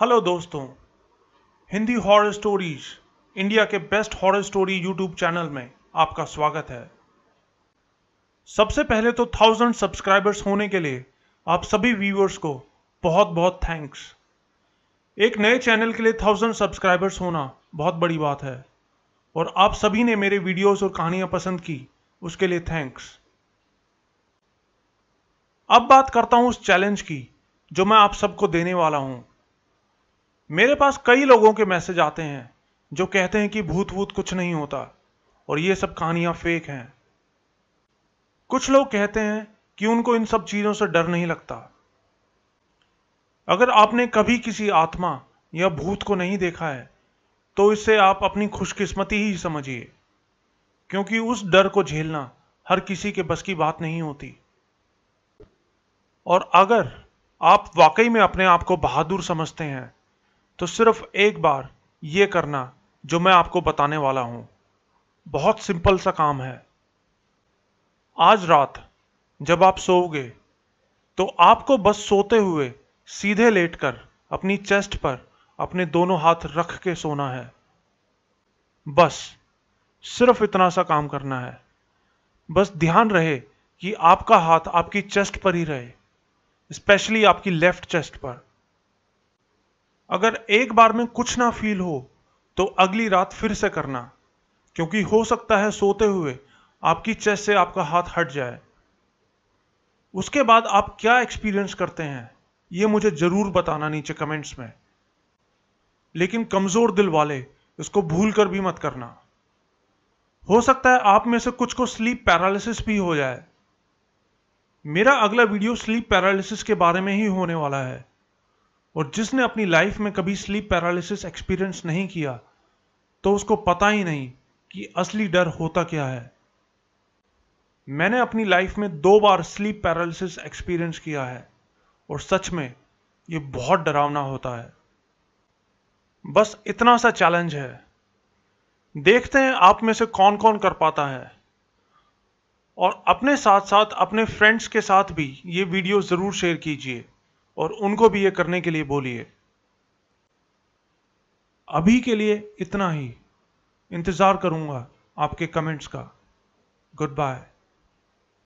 hello दोस्तों Hindi horror stories India के best horror story YouTube channel में आपका स्वागत है सबसे पहले तो थाउजेंड सब्सक्राइबर्स होने के लिए आप सभी व्यूअर्स को बहुत बहुत थैंक्स एक नए चैनल के लिए थाउजेंड सब्सक्राइबर्स होना बहुत बड़ी बात है और आप सभी ने मेरे वीडियोस और कहानियां पसंद की उसके लिए थैंक्स अब बात करता हूं उस चैलेंज की जो मैं आप सबको देने वाला हूं मेरे पास कई लोगों के मैसेज आते हैं जो कहते हैं कि भूत भूत कुछ नहीं होता और ये सब कहानियां फेक हैं कुछ लोग कहते हैं कि उनको इन सब चीजों से डर नहीं लगता अगर आपने कभी किसी आत्मा या भूत को नहीं देखा है तो इससे आप अपनी खुशकिस्मती ही समझिए क्योंकि उस डर को झेलना हर किसी के बस की बात नहीं होती और अगर आप वाकई में अपने आप को बहादुर समझते हैं तो सिर्फ एक बार ये करना जो मैं आपको बताने वाला हूँ बहुत सिंपल सा काम है आज रात जब आप सोओगे तो आपको बस सोते हुए सीधे लेटकर अपनी चेस्ट पर अपने दोनों हाथ रख के सोना है बस सिर्फ इतना सा काम करना है बस ध्यान रहे कि आपका हाथ आपकी चेस्ट पर ही रहे स्पेशली आपकी लेफ्ट चेस्ट पर अगर एक बार में कुछ ना फील हो तो अगली रात फिर से करना क्योंकि हो सकता है सोते हुए आपकी चेस्ट से आपका हाथ हट जाए उसके बाद आप क्या एक्सपीरियंस करते हैं ये मुझे ज़रूर बताना नीचे कमेंट्स में लेकिन कमज़ोर दिल वाले इसको भूल कर भी मत करना हो सकता है आप में से कुछ को स्लीप पैरालिसिस भी हो जाए मेरा अगला वीडियो स्लीप पैरालिसिस के बारे में ही होने वाला है और जिसने अपनी लाइफ में कभी स्लीप पैरालिसिस एक्सपीरियंस नहीं किया तो उसको पता ही नहीं कि असली डर होता क्या है मैंने अपनी लाइफ में दो बार स्लीप पैरालिसिस एक्सपीरियंस किया है और सच में ये बहुत डरावना होता है बस इतना सा चैलेंज है देखते हैं आप में से कौन कौन कर पाता है और अपने साथ साथ अपने फ्रेंड्स के साथ भी ये वीडियो ज़रूर शेयर कीजिए और उनको भी ये करने के लिए बोलिए अभी के लिए इतना ही इंतज़ार करूंगा आपके कमेंट्स का गुड बाय